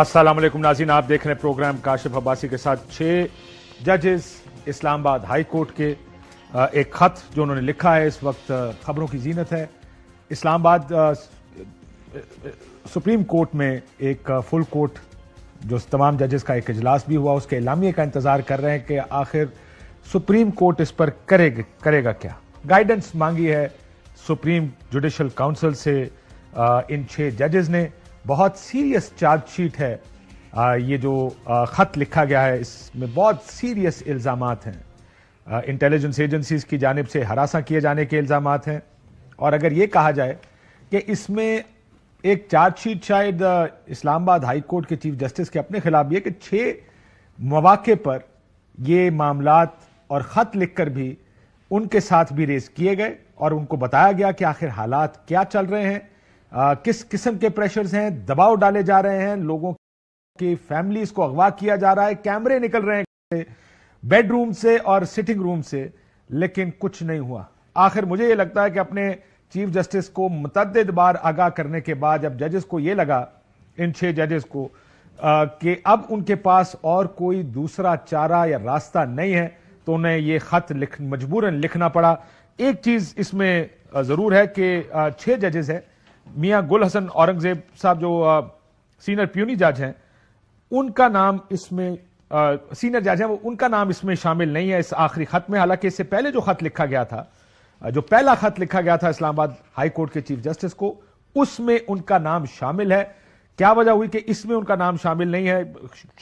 अस्सलाम वालेकुम नाजीन आप देख रहे हैं प्रोग्राम काशिफ अब्बासी के साथ छः जजेस इस्लामाबाद हाई कोर्ट के एक ख़त जो उन्होंने लिखा है इस वक्त खबरों की जीनत है इस्लामाबाद सुप्रीम कोर्ट में एक फुल कोर्ट जो तमाम जजेस का एक इजलास भी हुआ उसके इलामिया का इंतज़ार कर रहे हैं कि आखिर सुप्रीम कोर्ट इस पर करेगा करेगा क्या गाइडेंस मांगी है सुप्रीम जुडिशल काउंसिल से इन छः जजेस ने बहुत सीरियस चार्जशीट है आ, ये जो आ, खत लिखा गया है इसमें बहुत सीरियस इल्ज़ाम हैं इंटेलिजेंस एजेंसीज की जानब से हरासा किए जाने के इल्ज़ाम हैं और अगर ये कहा जाए कि इसमें एक चार्जशीट शायद इस्लामाबाद हाई कोर्ट के चीफ जस्टिस के अपने खिलाफ ये कि छः मौाक़े पर ये मामला और ख़त लिख कर भी उनके साथ भी रेस किए गए और उनको बताया गया कि आखिर हालात क्या चल रहे हैं आ, किस किस्म के प्रेशर्स हैं दबाव डाले जा रहे हैं लोगों की फैमिलीज को अगवा किया जा रहा है कैमरे निकल रहे हैं बेडरूम से और सिटिंग रूम से लेकिन कुछ नहीं हुआ आखिर मुझे ये लगता है कि अपने चीफ जस्टिस को मतद बार आगाह करने के बाद अब जजेस को ये लगा इन छह जजेस को कि अब उनके पास और कोई दूसरा चारा या रास्ता नहीं है तो उन्हें ये खत लिख मजबूरन लिखना पड़ा एक चीज इसमें जरूर है कि छह जजेस हैं मियाँ गुल हसन औरंगजेब साहब जो सीनियर प्यूनी जज हैं उनका नाम इसमें सीनियर जज हैं वो उनका नाम इसमें शामिल नहीं है इस आखिरी खत में हालांकि इससे पहले जो खत लिखा गया था जो पहला खत लिखा गया था इस्लामाबाद हाई कोर्ट के चीफ जस्टिस को उसमें उनका नाम शामिल है क्या वजह हुई कि इसमें उनका नाम शामिल नहीं है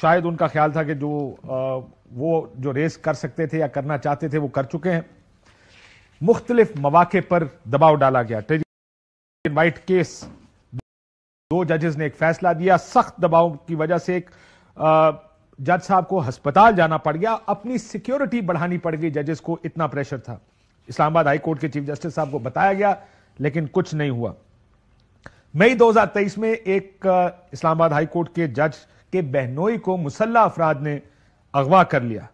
शायद उनका ख्याल था कि जो वो जो रेस कर सकते थे या करना चाहते थे वो कर चुके हैं मुख्तलिफ मौाक़े पर दबाव डाला गया वाइट केस दो जजेस ने एक फैसला दिया सख्त दबाव की वजह से एक जज साहब को अस्पताल जाना पड़ गया अपनी सिक्योरिटी बढ़ानी पड़ गई जजेस को इतना प्रेशर था इस्लामाबाद हाई कोर्ट के चीफ जस्टिस साहब को बताया गया लेकिन कुछ नहीं हुआ मई 2023 में एक इस्लामाबाद हाई कोर्ट के जज के बहनोई को मुसल्ला अफराद ने अगवा कर लिया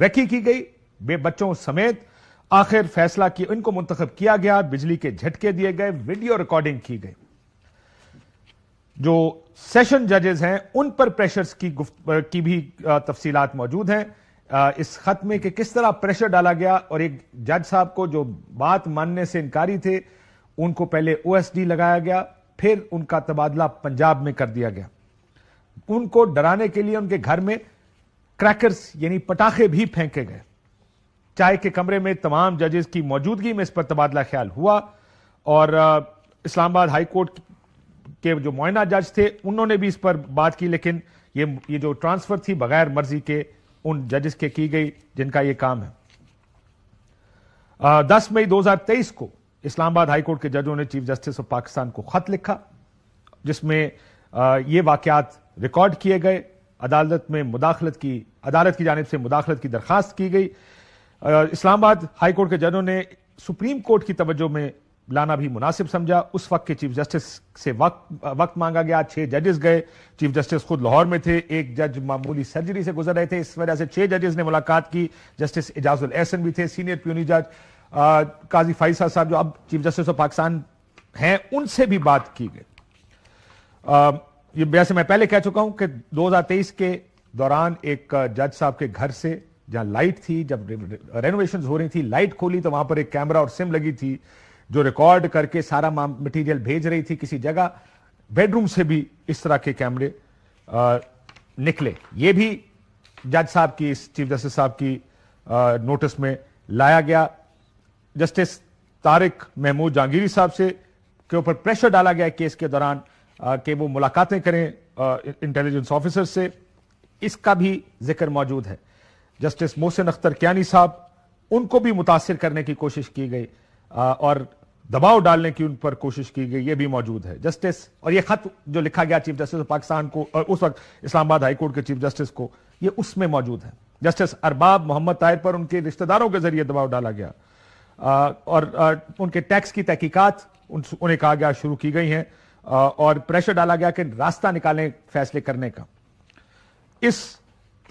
रखी की गई बे बच्चों समेत आखिर फैसला किया इनको मुंतखब किया गया बिजली के झटके दिए गए वीडियो रिकॉर्डिंग की गई जो सेशन जजेस हैं उन पर प्रेशर्स की की भी तफसीलात मौजूद हैं इस खत में कि किस तरह प्रेशर डाला गया और एक जज साहब को जो बात मानने से इनकारी थे उनको पहले ओएसडी लगाया गया फिर उनका तबादला पंजाब में कर दिया गया उनको डराने के लिए उनके घर में क्रैकर्स यानी पटाखे भी फेंके गए चाय के कमरे में तमाम जजेस की मौजूदगी में इस पर तबादला ख्याल हुआ और इस्लामाबाद हाई कोर्ट के जो मोयना जज थे उन्होंने भी इस पर बात की लेकिन ये ये जो ट्रांसफर थी बगैर मर्जी के उन जजेस के की गई जिनका ये काम है दस मई 2023 को इस्लामाबाद हाईकोर्ट के जजों ने चीफ जस्टिस ऑफ पाकिस्तान को खत लिखा जिसमें ये वाकयात रिकॉर्ड किए गए अदालत में मुदाखलत की अदालत की जानब से मुदाखलत की दरखास्त की गई इस्लामाबाद हाई कोर्ट के जजों ने सुप्रीम कोर्ट की तवज्जो में लाना भी मुनासिब समझा उस वक्त के चीफ जस्टिस से वक्त वक्त मांगा गया छह जजेस गए चीफ जस्टिस खुद लाहौर में थे एक जज मामूली सर्जरी से गुजर रहे थे इस वजह से छह जजेस ने मुलाकात की जस्टिस एजाजुल एहसन भी थे सीनियर प्यूनी जज काजी फाइसा साहब जो अब चीफ जस्टिस ऑफ पाकिस्तान हैं उनसे भी बात की गई वैसे मैं पहले कह चुका हूं कि तेईस के दौरान एक जज साहब के घर से जहां लाइट थी जब रेनोवेशन हो रही थी लाइट खोली तो वहां पर एक कैमरा और सिम लगी थी जो रिकॉर्ड करके सारा मटेरियल भेज रही थी किसी जगह बेडरूम से भी इस तरह के कैमरे निकले ये भी जज साहब की चीफ जस्टिस साहब की नोटिस में लाया गया जस्टिस तारिक महमूद जहांगीरी साहब से के ऊपर प्रेशर डाला गया केस के दौरान कि वो मुलाकातें करें इंटेलिजेंस ऑफिसर से इसका भी जिक्र मौजूद है जस्टिस मोहसिन अख्तर क्यानी साहब उनको भी मुतासर करने की कोशिश की गई और दबाव डालने की उन पर कोशिश की गई ये भी मौजूद है जस्टिस और ये खत जो लिखा गया चीफ जस्टिस ऑफ पाकिस्तान को और उस वक्त इस्लामाबाद हाईकोर्ट के चीफ जस्टिस को ये उसमें मौजूद है जस्टिस अरबाब मोहम्मद ताहिर पर उनके रिश्तेदारों के जरिए दबाव डाला गया आ, और आ, उनके टैक्स की तहकीकत उन, उन्हें कहा गया शुरू की गई हैं और प्रेशर डाला गया कि रास्ता निकालें फैसले करने का इस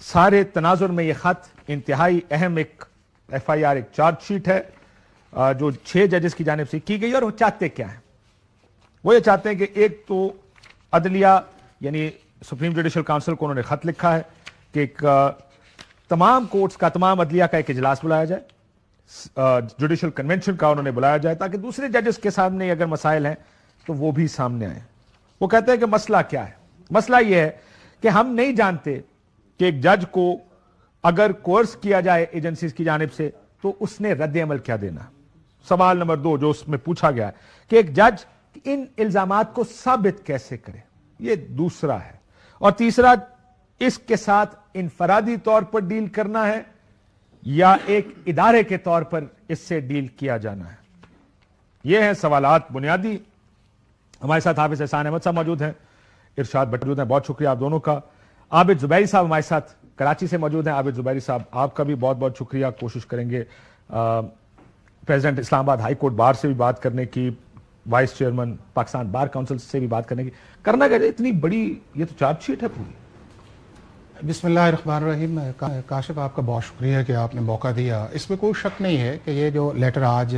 सारे तनाजुर में यह ख़त इंतहाई अहम एक एफ आई आर एक चार्जशीट है जो छह जजेस की जानब से की गई और वो चाहते क्या है वो ये चाहते हैं कि एक तो अदलिया यानी सुप्रीम जुडिशल काउंसिल को उन्होंने ख़त लिखा है कि एक तमाम कोर्ट्स का तमाम अदलिया का एक इजलास बुलाया जाए जुडिशल कन्वेंशन का उन्होंने बुलाया जाए ताकि दूसरे जजेस के सामने अगर मसाइल हैं तो वो भी सामने आए वो कहते हैं कि मसला क्या है मसला ये है कि हम नहीं जानते कि एक जज को अगर कोर्स किया जाए एजेंसीज की जानब से तो उसने रद्द अमल क्या देना सवाल नंबर दो जो उसमें पूछा गया कि एक जज इन इल्जाम को साबित कैसे करे ये दूसरा है और तीसरा इसके साथ इनफरादी तौर पर डील करना है या एक इदारे के तौर पर इससे डील किया जाना है यह है सवालात बुनियादी हमारे साथ हाफिज एहसान अहमद साहब मौजूद हैं इरशाद मौजूद हैं बहुत शुक्रिया आप दोनों का आबिद जुबैरी साहब हमारे साथ कराची से मौजूद हैं आबिद जुबैरी साहब आपका भी बहुत बहुत शुक्रिया कोशिश करेंगे president Islamabad high court bar से भी बात करने की vice chairman Pakistan bar council से भी बात करने की करना क्या इतनी बड़ी ये तो चार्जशीट है पूरी बिसमीम काशिफ आपका बहुत शुक्रिया कि आपने मौका दिया इसमें कोई शक नहीं है कि ये जो लेटर आज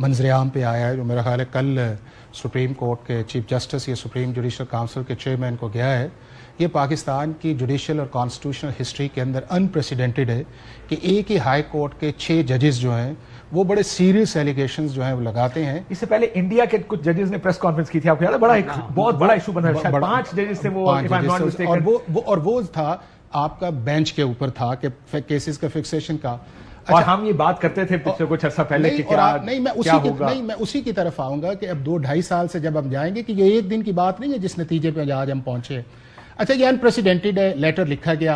मंजरेआम पे आया है जो मेरा ख्याल है कल सुप्रीम कोर्ट के चीफ जस्टिस या सुप्रीम जुडिशल काउंसिल के चेयरमैन को गया है ये पाकिस्तान की जुडिशल और कॉन्स्टिट्यूशनल हिस्ट्री के अंदर अनप्रेसिडेंटेड है कि एक ही हाई कोर्ट के छः जजेस जो हैं वो बड़े सीरियस एलिगेशन जो हैं वो लगाते हैं इससे पहले इंडिया के कुछ जजेस ने प्रेस कॉन्फ्रेंस की थी आपको याद है बड़ा एक, हाँ। बहुत बड़ा इशू बना था पांच जजेस थे वो और वो और वो था आपका बेंच के ऊपर था कि केसेस का फिक्सेशन का अच्छा, और हम ये बात करते थे पिछले कुछ अर्सा पहले नहीं, कि क्या, आ, नहीं मैं उसी की, नहीं मैं उसी की तरफ आऊंगा कि अब दो ढाई साल से जब हम जाएंगे कि ये एक दिन की बात नहीं है जिस नतीजे पे आज हम पहुंचे अच्छा ये अनप्रेसिडेंटेड लेटर लिखा गया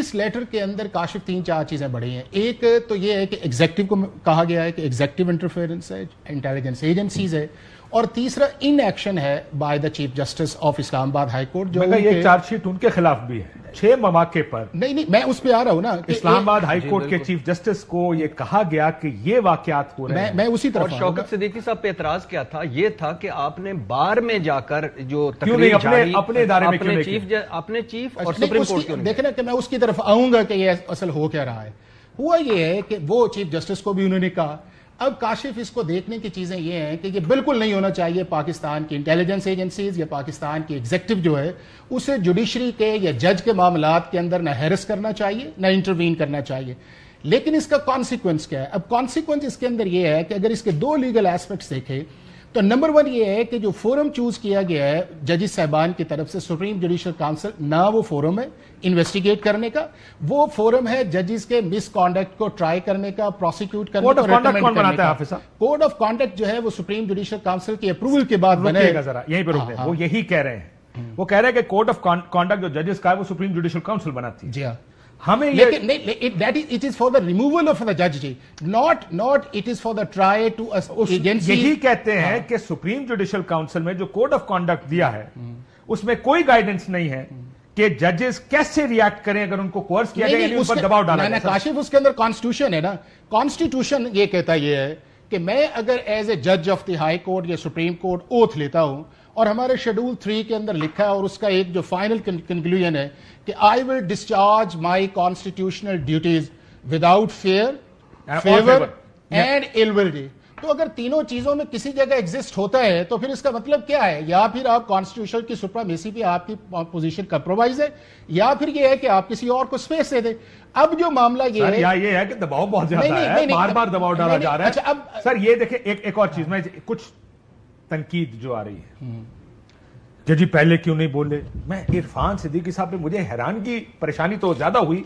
इस लेटर के अंदर काशिफ तीन चार चीज़ें बढ़ी हैं एक तो ये है कि एग्जेक्टिव को कहा गया है कि एग्जेक्टिव इंटरफेरेंस है इंटेलिजेंस एजेंसीज है और तीसरा इन एक्शन है by the chief justice of Islamabad high court जो ये चार्जशीट उनके खिलाफ भी है छह मवाके पर नहीं नहीं मैं उस पर आ रहा हूँ ना इस्लामाबाद हाईकोर्ट के चीफ जस्टिस को ये कहा गया कि ये वाकयात हो रहे मैं, हैं मैं उसी तरफ शौकत सिद्दीकी साहब पे एतराज क्या था ये था कि आपने बार में जाकर जो क्यों नहीं अपने अपने इदारे में क्यों चीफ अपने चीफ अच्छा, और सुप्रीम कोर्ट क्यों देखना कि मैं उसकी तरफ आऊंगा कि ये असल हो क्या रहा है हुआ ये है कि वो चीफ जस्टिस को भी उन्होंने कहा अब काशिफ इसको देखने की चीज़ें ये हैं कि ये बिल्कुल नहीं होना चाहिए पाकिस्तान की इंटेलिजेंस एजेंसीज या पाकिस्तान की एग्जेक्टिव जो है उसे जुडिशरी के या जज के मामला के अंदर ना हैरस करना चाहिए ना इंटरवीन करना चाहिए लेकिन इसका कॉन्सिक्वेंस क्या है अब कॉन्सिक्वेंस इसके अंदर यह है कि अगर इसके दो लीगल एस्पेक्ट्स देखें तो नंबर वन ये है कि जो फोरम चूज किया गया है जजिस साहबान की तरफ से सुप्रीम जुडिशल काउंसिल ना वो फोरम है इन्वेस्टिगेट करने का वो फोरम है जजिस के मिसकॉन्डक्ट को ट्राई करने का प्रोसिक्यूट करने का कोड ऑफ कॉन्डक्ट जो है वो सुप्रीम जुडिशियल काउंसिल के अप्रूवल के बाद बनेगा जरा पर हाँ, हाँ। वो यही कह रहे हैं वो कह रहे हैं कि कोड ऑफ कॉन्डक्ट जो जजेस का है वो सुप्रीम जुडिशियल काउंसिल बनाती है जी हाँ हमें लेकिन that is it is for the removal of the जज जी not not it is for the try to agency यही कहते हैं हाँ। कि सुप्रीम जुडिशियल काउंसिल में जो कोड ऑफ कॉन्डक्ट दिया है उसमें कोई गाइडेंस नहीं है कि जजेस कैसे रिएक्ट करें अगर उनको कोर्स किया जाए उस पर दबाव डाला काशिफ उसके अंदर कॉन्स्टिट्यूशन है ना कॉन्स्टिट्यूशन ये कहता यह है कि मैं अगर एज ए जज ऑफ द हाई कोर्ट या सुप्रीम कोर्ट ओथ लेता हूं और हमारे शेड्यूल थ्री के अंदर लिखा है और उसका एक जो फाइनल कंक्लूजन है कि I will discharge my constitutional duties without fear favour and ill will तो अगर तीनों चीजों में किसी जगह एग्जिस्ट होता है तो फिर इसका मतलब क्या है या फिर आप कॉन्स्टिट्यूशन की सुप्रामेसी पे आपकी पोजीशन कंप्रोमाइज है या फिर यह है कि आप किसी और को स्पेस दे दें अब जो मामला ये है ये है कि दबाव बहुत ज्यादा है नहीं, नहीं, बार बार दबाव डाला जा रहा है अच्छा अब सर ये देखे एक एक और चीज मैं कुछ तनकीद जो आ रही है कि जी पहले क्यों नहीं बोले मैं इरफान सिद्दीकी साहब पे मुझे हैरान की परेशानी तो ज्यादा हुई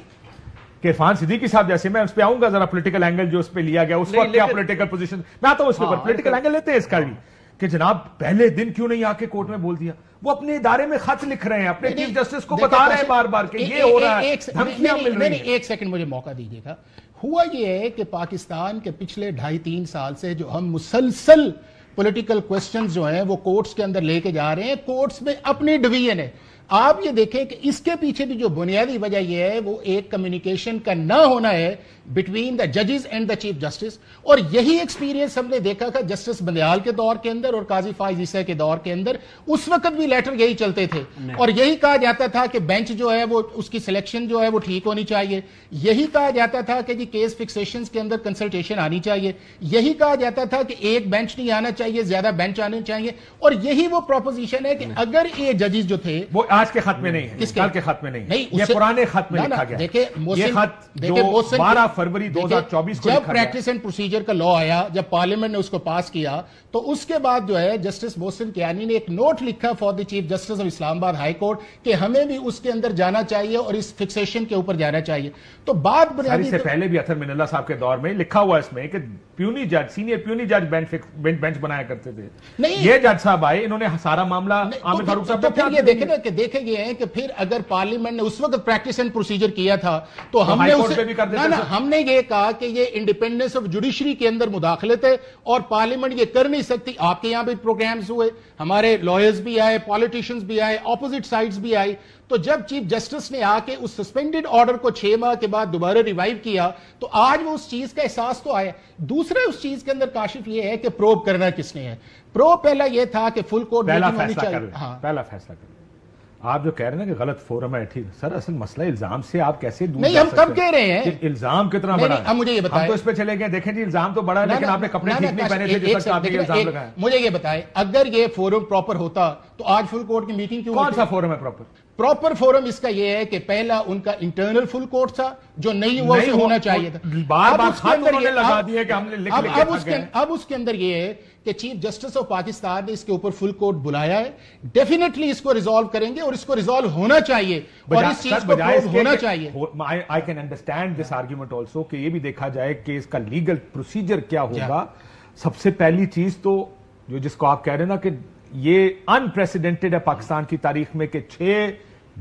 कि इरफान सिद्दीकी साहब जैसे मैं उस पर आऊंगा जरा पोलिटिकल एंगल जो उस पर लिया गया उस वक्त क्या पोलिटिकल पोजिशन मैं आता हूँ उसके ऊपर पोलिटिकल एंगल लेते हैं इसका भी कि जनाब पहले दिन क्यों नहीं आके कोर्ट में बोल दिया वो अपने इदारे में खत लिख रहे हैं अपने चीफ जस्टिस को बता रहे हैं बार बार कि ये हो रहा है धमकियां मिल रही एक सेकंड मुझे मौका दीजिएगा हुआ ये है कि पाकिस्तान के पिछले ढाई तीन साल से जो हम मुसलसल पॉलिटिकल क्वेश्चंस जो हैं वो कोर्ट्स के अंदर लेके जा रहे हैं कोर्ट्स में अपनी डिवीजन है आप ये देखें कि इसके पीछे भी जो बुनियादी वजह यह है वो एक कम्युनिकेशन का ना होना है बिटवीन द जजेस एंड द चीफ जस्टिस और यही एक्सपीरियंस हमने देखा था जस्टिस बंदयाल के दौर के अंदर और काजी फाइज ईसा के दौर के अंदर उस वक्त भी लेटर यही चलते थे और यही कहा जाता था कि बेंच जो है वो उसकी सिलेक्शन जो है वो ठीक होनी चाहिए यही कहा जाता था कि जी केस फिक्सेशन के अंदर कंसल्टेशन आनी चाहिए यही कहा जाता था कि एक बेंच नहीं आना चाहिए ज्यादा बेंच आने चाहिए और यही वो प्रोपोजिशन है कि अगर ये जजेस जो थे वो आज के खत में नहीं है कल के खत में नहीं नहीं ये पुराने खत में लिखा गया देखिए ये खत जो 12 फरवरी 2024 को जब प्रैक्टिस एंड प्रोसीजर का लॉ आया जब पार्लियामेंट ने उसको पास किया तो उसके बाद जो है जस्टिस मोहसिन कियानी ने एक नोट लिखा for the chief justice of Islamabad high court कि हमें भी उसके अंदर जाना चाहिए और इस फिक्सेशन के ऊपर जाना चाहिए तो बात बुनियादी से तो- पहले भी अथर मिनल्ला साहब के दौर में लिखा हुआ इसमें कि प्यूनी जज सीनियर प्यूनी जज बेंच बनाया करते थे नहीं ये जज साहब आए इन्होंने सारा मामला आमिर तो फारूक साहब तो ये देखे ना कि देखे गए हैं कि फिर अगर पार्लियामेंट ने उस वक्त प्रैक्टिस एंड प्रोसीजर किया था तो तो हमने उसे भी कर ना ना हमने ये कहा कि ये इंडिपेंडेंस ऑफ जुडिशरी के अंदर मुदाखलत है और पार्लियामेंट ये कर नहीं सकती आपके यहां भी प्रोग्राम्स हुए हमारे लॉयर्स भी आए पॉलिटिशियंस भी आए ऑपोजिट साइड्स भी आई तो जब चीफ जस्टिस ने आके उस सस्पेंडेड ऑर्डर को छह माह के बाद दोबारा रिवाइव किया तो आज वो उस चीज का एहसास तो आया दूसरा उस चीज के अंदर काशिफ ये है कि प्रोब करना किसने है प्रो पहला ये था कि फुल कोर्ट होनी चाहिए हाँ पहला फैसला कर आप जो कह रहे हैं ना कि गलत फोरम है ठीक सर असल मसला इल्जाम से आप कैसे दूर नहीं हम कब कह रहे हैं इल्जाम कितना बड़ा है मुझे ये बताएं हम तो इस पे चले गए देखें जी इल्जाम तो बड़ा है लेकिन आपने कपड़े ठीक नहीं पहने थे जिस तो आपने इल्जाम लगाया मुझे ये बताएं अगर ये फोरम प्रॉपर होता तो आज फुल कोर्ट की मीटिंग क्यों कौन सा फोरम है प्रॉपर प्रॉपर फोरम इसका यह है कि पहला उनका इंटरनल फुल कोर्ट था जो नहीं हुआ उसे होना चाहिए था बार बार अब उसके उसके अंदर ये है कि चीफ जस्टिस ऑफ पाकिस्तान ने इसके ऊपर फुल कोर्ट बुलाया है डेफिनेटली इसको रिजॉल्व करेंगे और इसको रिजॉल्व होना चाहिए और इस चीज को होना चाहिए I can understand this argument also कि ये भी देखा जाए कि इसका लीगल प्रोसीजर क्या होगा सबसे पहली चीज तो जो जिसको आप कह रहे हैं ना कि ये अनप्रेसिडेंटेड है पाकिस्तान की तारीख में कि छह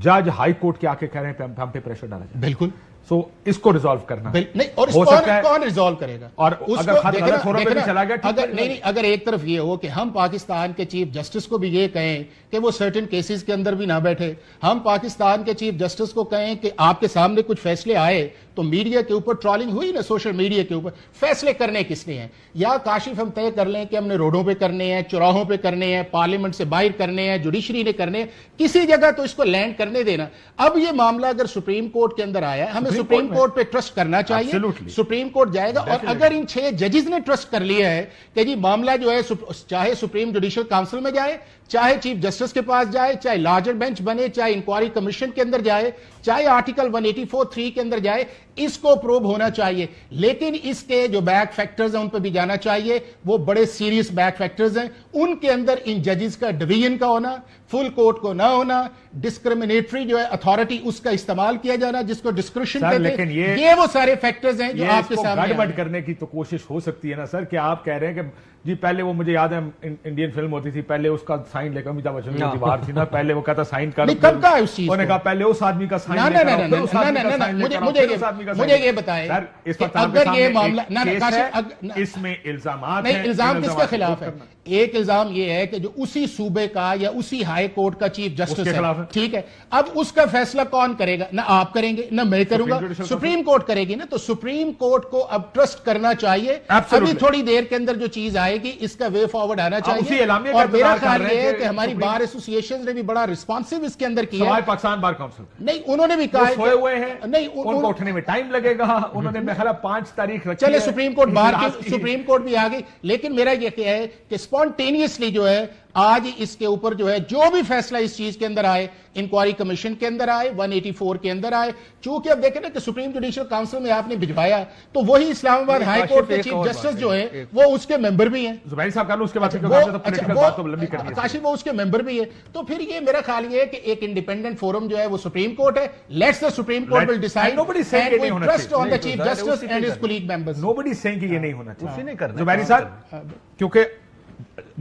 जज हाई कोर्ट के आके कह रहे हैं हम पे प्रेशर डाला जाए बिल्कुल सो इसको रिजॉल्व करना नहीं और इसको कौन, रिजॉल्व करेगा और उसको अगर चला गया अगर नहीं, नहीं नहीं अगर एक तरफ ये हो कि हम पाकिस्तान के चीफ जस्टिस को भी ये कहें कि वो सर्टेन केसेस के अंदर भी ना बैठे हम पाकिस्तान के चीफ जस्टिस को कहें कि आपके सामने कुछ फैसले आए तो मीडिया के ऊपर ट्रॉलिंग हुई ना सोशल मीडिया के ऊपर फैसले करने किसने हैं या काशिफ हम तय कर लें कि हमने रोडों पे करने हैं चौराहों पे करने हैं पार्लियामेंट से बाहर करने हैं जुडिशरी ने करने हैं किसी जगह तो इसको लैंड करने देना अब ये मामला अगर सुप्रीम कोर्ट के अंदर आया है हमें सुप्रीम कोर्ट पे ट्रस्ट करना चाहिए सुप्रीम कोर्ट जाएगा और अगर इन छह जजेस ने ट्रस्ट कर लिया है कि जी मामला जो है चाहे सुप्रीम जुडिशियल काउंसिल में जाए चाहे चीफ जस्टिस के पास जाए चाहे लार्जर बेंच बने चाहे इंक्वायरी कमीशन के अंदर जाए चाहे आर्टिकल 184 थ्री के अंदर जाए इसको प्रूव होना चाहिए लेकिन इसके जो बैक फैक्टर्स हैं उन पर भी जाना चाहिए वो बड़े सीरियस बैक फैक्टर्स हैं उनके अंदर इन जजेस का डिवीजन का होना फुल कोर्ट को ना होना डिस्क्रिमिनेटरी जो है अथॉरिटी उसका इस्तेमाल किया जाना जिसको डिस्क्रिप्शन लेकिन ये, ये वो सारे फैक्टर्स हैं जो आपके सामने गड़बड़ करने की तो कोशिश हो सकती है ना सर कि आप कह रहे हैं कि जी पहले वो मुझे याद है इंडियन फिल्म होती थी पहले उसका साइन लेकर अमिताभ बच्चन की हाँ। दीवार थी ना पहले वो कहता साइन कर कब का है उस चीज उन्होंने कहा पहले उस आदमी का साइन ना ना ना ना ना ना मुझे मुझे मुझे ये बताएं सर इस पर अगर ये मामला ना ना इसमें इल्जाम नहीं इल्जाम किसके खिलाफ है एक इल्जाम यह है कि जो उसी सूबे का या उसी हाई कोर्ट का चीफ जस्टिस है ठीक है अब उसका फैसला कौन करेगा ना आप करेंगे ना मैं करूंगा सुप्रीम, सुप्रीम कोर्ट करेगी ना तो सुप्रीम कोर्ट को अब ट्रस्ट करना चाहिए अभी थोड़ी देर के अंदर जो चीज आएगी इसका वे फॉरवर्ड आना चाहिए और मेरा ख्याल ये है कि हमारी बार एसोसिएशन ने भी बड़ा रिस्पॉन्सिव इसके अंदर किया पाकिस्तान बार काउंसिल नहीं उन्होंने भी कहा हुए हैं नहीं उनको उठने में टाइम लगेगा उन्होंने हम्म। पांच तारीख चले supreme court bar supreme court भी आ गई लेकिन मेरा यह क्या है कि स्पॉन्टेनियसली जो है आज इसके ऊपर जो है जो भी फैसला इस चीज के अंदर आए इंक्वायरी कमीशन के अंदर आए 184 के अंदर आए चूंकि अब देखें ना कि सुप्रीम जुडिशियल काउंसिल में आपने भिजवाया तो वही इस्लामाबाद हाई कोर्ट के चीफ जस्टिस जो है वो उसके मेंबर भी हैं जुबैर मतलब अच्छा, तो काशिफ वो उसके मेंबर भी है तो फिर ये मेरा ख्याल ये है कि एक इंडिपेंडेंट फोरम जो है वो सुप्रीम कोर्ट है let's the supreme court will decide no बड़ी सेंग trust on the chief justice and his colleague members no बड़ी सेंग ये नहीं होना चाहिए उसी ने करना जुबैरी साहब क्योंकि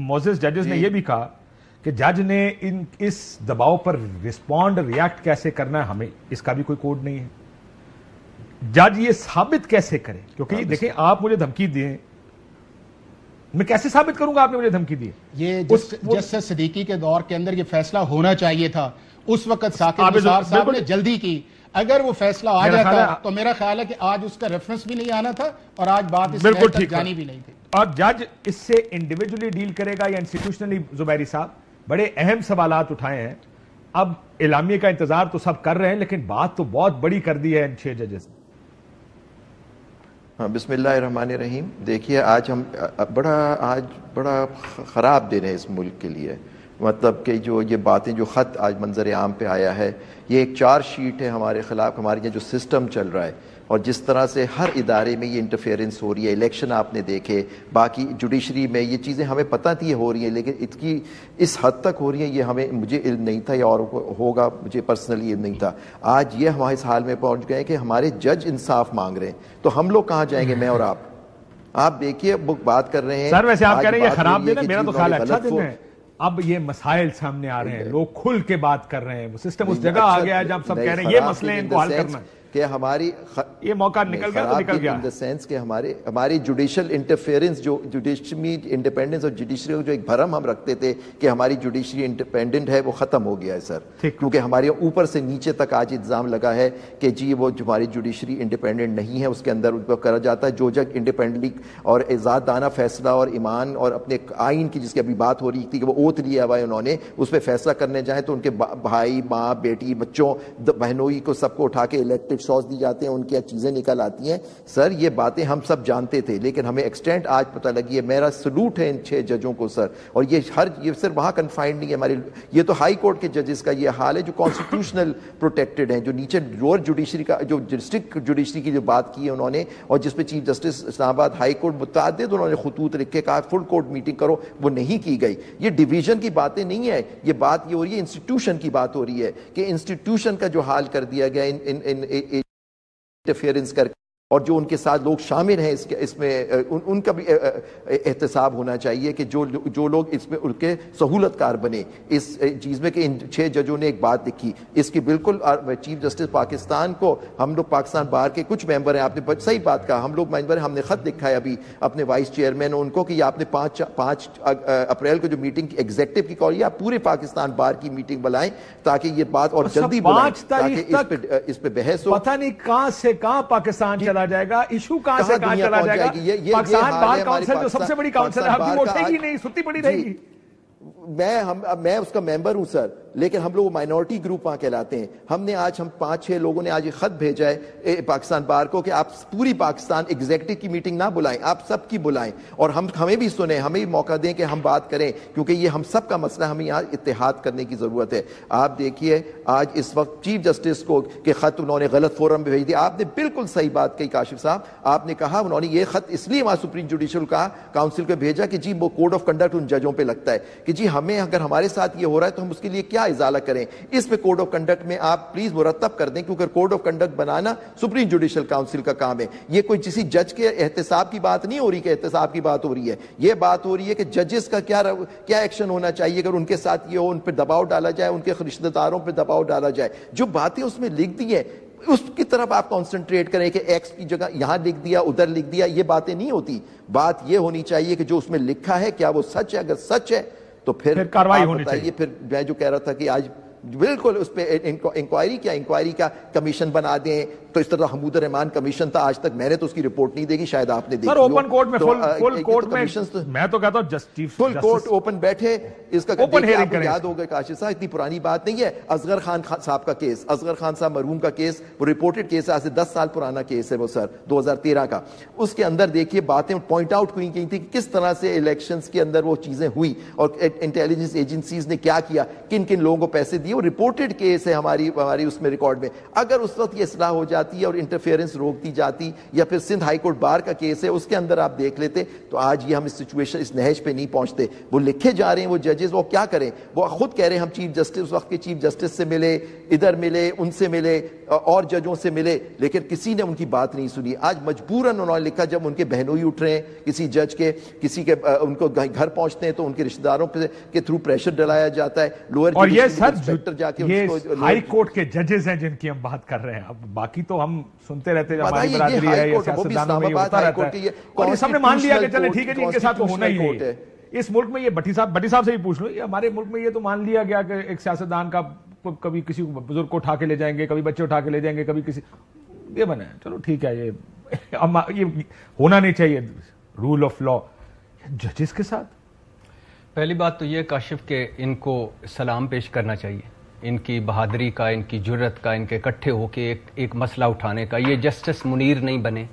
मोजेस जजेस ने यह भी कहा कि जज ने इन इस दबाव पर रिस्पॉन्ड रिएक्ट कैसे करना है हमें इसका भी कोई कोड नहीं है जज ये साबित कैसे करे क्योंकि देखें आप मुझे धमकी दिए मैं कैसे साबित करूंगा आपने मुझे धमकी दी ये जस्टिस सिद्दीकी के दौर के अंदर ये फैसला होना चाहिए था उस वक्त साकिब निसार साहब ने जल्दी की अगर वो फैसला आ जाता तो मेरा ख्याल है कि आज उसका रेफरेंस भी नहीं आना था और आज बात इस बिल्कुल ठीक जानी भी नहीं थी और जज इससे इंडिविजुअली डील करेगा या इंस्टीट्यूशनली जुबैरी साहब बड़े अहम सवाल उठाए हैं अब इलामी का इंतजार तो सब कर रहे हैं लेकिन बात तो बहुत बड़ी कर दी है इन छह जजेस ने हाँ रहीम देखिए आज हम बड़ा आज बड़ा ख़राब दिन है इस मुल्क के लिए मतलब कि जो ये बातें जो ख़त आज मंजर आम पे आया है ये एक चार शीट है हमारे ख़िलाफ़ हमारे यहाँ जो सिस्टम चल रहा है और जिस तरह से हर इदारे में ये इंटरफेरेंस हो रही है इलेक्शन आपने देखे बाकी जुडिशरी में ये चीज़ें हमें पता थी तो हो रही हैं लेकिन इसकी इस हद तक हो रही हैं ये हमें मुझे इल्म नहीं था या और होगा मुझे पर्सनली इल्म नहीं था आज ये हमारे इस हाल में पहुंच गए कि हमारे जज इंसाफ मांग रहे हैं तो हम लोग कहाँ जाएंगे मैं और आप आप देखिए बुक बात कर रहे हैं सर वैसे आप कह रहे हैं ये खराब दिन है मेरा तो ख्याल अच्छा दिन है अब ये मसाइल सामने आ रहे हैं लोग खुल के बात कर रहे हैं वो सिस्टम उस जगह आ अच्छा, गया है जब सब कह रहे हैं ये मसले इनको हल करना है कि हमारी ख... ये मौका निकल गया तो निकल गया इन द सेंस कि हमारे हमारी जुडिशियल इंटरफेरेंस जो जुडिशरी इंडिपेंडेंस और जुडिशरी जो एक भरम हम रखते थे कि हमारी जुडिशरी इंडिपेंडेंट है वो ख़त्म हो गया है सर क्योंकि हमारे ऊपर से नीचे तक आज इल्ज़ाम लगा है कि जी वो हमारी जुडिशरी इंडिपेंडेंट नहीं है उसके अंदर उनको करा जाता है जो जग इंडिपेंडेंटली और एजादाना फैसला और ईमान और अपने आइन की जिसकी अभी बात हो रही थी कि वो ओत लिया हुआ है उन्होंने उस पर फैसला करने जाए तो उनके भाई माँ बेटी बच्चों बहनोई को सबको उठा के इलेक्टेड मिल्क सॉस दी जाते हैं उनकी चीज़ें निकल आती हैं सर ये बातें हम सब जानते थे लेकिन हमें एक्सटेंट आज पता लगी है मेरा सलूट है इन छः जजों को सर और ये हर ये सर वहाँ कन्फाइंड नहीं है हमारे ये तो हाई कोर्ट के जजेस का ये हाल है जो कॉन्स्टिट्यूशनल प्रोटेक्टेड हैं जो नीचे लोअर जुडिशरी का जो डिस्ट्रिक्ट जुडिशरी की जो बात की है उन्होंने और जिसमें chief justice Islamabad high court मुतद उन्होंने खतूत लिख के कहा फुल कोर्ट मीटिंग करो वो नहीं की गई ये डिवीजन की बातें नहीं है ये बात ये हो रही है इंस्टीट्यूशन की बात हो रही है कि इंस्टीट्यूशन का जो हाल कर दिया गया इन इन इंटरफेयरेंस करके और जो उनके साथ लोग शामिल हैं इसके इसमें उन, उनका भी एहतसाब होना चाहिए कि जो जो लोग इसमें उनके सहूलतकार बने इस चीज़ में कि इन छः जजों ने एक बात लिखी इसकी बिल्कुल चीफ जस्टिस पाकिस्तान को हम लोग पाकिस्तान बाहर के कुछ मेंबर हैं आपने सही बात कहा हम लोग मेंबर हैं हमने ख़त लिखा है अभी अपने वाइस चेयरमैन उनको कि आपने पाँच पाँच अप्रैल को जो मीटिंग एग्जेक्टिव की कॉल आप पूरे पाकिस्तान बाहर की मीटिंग बुलाएं ताकि ये बात और अच्छा, जल्दी बुलाएं ताकि इस पर बहस हो पता नहीं कहाँ से कहाँ पाकिस्तान चला चला जाएगा इशू कहां से कहां चला जाएगा पाकिस्तान बार काउंसिल जो सबसे बड़ी काउंसिल है अभी उठेगी नहीं सुती पड़ी रहेगी मैं हम मैं उसका मेंबर हूं सर लेकिन हम लोग माइनॉरिटी ग्रुप वहां कहलाते हैं हमने आज हम पांच छह लोगों ने आज एक खत भेजा है पाकिस्तान बार को कि आप पूरी पाकिस्तान एग्जेक्टिव की मीटिंग ना बुलाएं आप सबकी बुलाएं और हम हमें भी सुने हमें भी मौका दें कि हम बात करें क्योंकि ये हम सब का मसला हमें यहाँ इतिहाद करने की ज़रूरत है आप देखिए आज इस वक्त चीफ जस्टिस को कि खत उन्होंने गलत फोरम भेज दिया आपने बिल्कुल सही बात कही काशिफ साहब आपने कहा उन्होंने ये खत इसलिए वहां सुप्रीम जुडिशल का काउंसिल को भेजा कि जी वो कोड ऑफ कंडक्ट उन जजों पर लगता है कि जी हमें अगर हमारे साथ ये हो रहा है तो हम उसके लिए क्या इजाला करें इस पे कोड ऑफ कंडक्ट में आप प्लीज मुरतब कर दें क्योंकि कोड ऑफ कंडक्ट बनाना सुप्रीम जुडिशल काउंसिल का काम है ये कोई किसी जज के एहतसाब की बात नहीं हो रही कि एहतसाब की बात हो रही है ये बात हो रही है कि जजेस का क्या रव, क्या एक्शन होना चाहिए अगर उनके साथ ये हो उन पर दबाव डाला जाए उनके रिश्तेदारों पर दबाव डाला जाए जो बातें उसमें लिख दी है उसकी तरफ आप कॉन्सेंट्रेट करें कि एक्स की जगह यहां लिख दिया उधर लिख दिया ये बातें नहीं होती बात ये होनी चाहिए कि जो उसमें लिखा है क्या वो सच है अगर सच है तो फिर, फिर कार्रवाई होनी चाहिए फिर मैं जो कह रहा था कि आज बिल्कुल उस पर इंक्वायरी क्या इंक्वायरी का कमीशन बना दें तो इस तरह हमूद रहमान कमीशन था आज तक मैंने तो उसकी रिपोर्ट नहीं देगी शायद आपने देखी ओपन कोर्ट में फुल फुल कोर्ट में तो- मैं तो कहता हूं जस्टिस फुल कोर्ट ओपन बैठे इसका ओपन हियरिंग याद होगा काशिफ साहब इतनी पुरानी बात नहीं है असगर खान साहब का केस असगर खान साहब मरहूम का केस वो रिपोर्टेड केस है आज से दस साल पुराना केस है वो सर तेरह का उसके अंदर देखिए बातें पॉइंट आउट हुई गई थी कि किस तरह से इलेक्शन के अंदर वो चीजें हुई और इंटेलिजेंस एजेंसीज ने क्या किया किन किन लोगों को पैसे दिए वो रिपोर्टेड केस है हमारी हमारी उसमें रिकॉर्ड में अगर उस वक्त ये सलाह हो जाए जाती है और इंटरफेरेंस रोक दी जाती या फिर सिंध हाईकोर्ट बार का केस है उसके अंदर आप देख लेते तो आज ये हम इस सिचुएशन इस नहज पे नहीं पहुंचते वो लिखे जा रहे हैं वो जजेस वो क्या करें वो खुद कह रहे हैं हम चीफ जस्टिस उस वक्त के चीफ जस्टिस से मिले इधर मिले उनसे मिले और जजों से मिले लेकिन किसी ने उनकी बात नहीं सुनी आज मजबूरन उन्होंने लिखा जब उनके बहनों ही उठ रहे हैं किसी जज के किसी के उनको घर पहुंचते हैं तो उनके रिश्तेदारों के थ्रू प्रेशर डलाया जाता है लोअर और ये सर जाके हाई कोर्ट के जजेस हैं जिनकी हम बात कर रहे हैं अब बाकी तो तो हम सुनते रहते हैं हमारी बरादरी है और ये सबने मान लिया कि चले ठीक है जी इनके साथ तो होना ही है इस मुल्क में ये भट्टी साहब भट्टी साहब से भी पूछ लो हमारे मुल्क में ये तो मान लिया गया कि एक सियासतदान का कभी किसी बुजुर्ग को उठा के ले जाएंगे कभी बच्चे उठा के ले जाएंगे कभी किसी ये बने चलो ठीक है ये अब ये होना नहीं चाहिए रूल ऑफ लॉ जजेस के साथ पहली बात तो ये काशिफ के इनको सलाम पेश करना चाहिए इनकी बहादरी का इनकी जुर्रत का इनके इकट्ठे होके एक एक मसला उठाने का ये जस्टिस मुनीर नहीं बने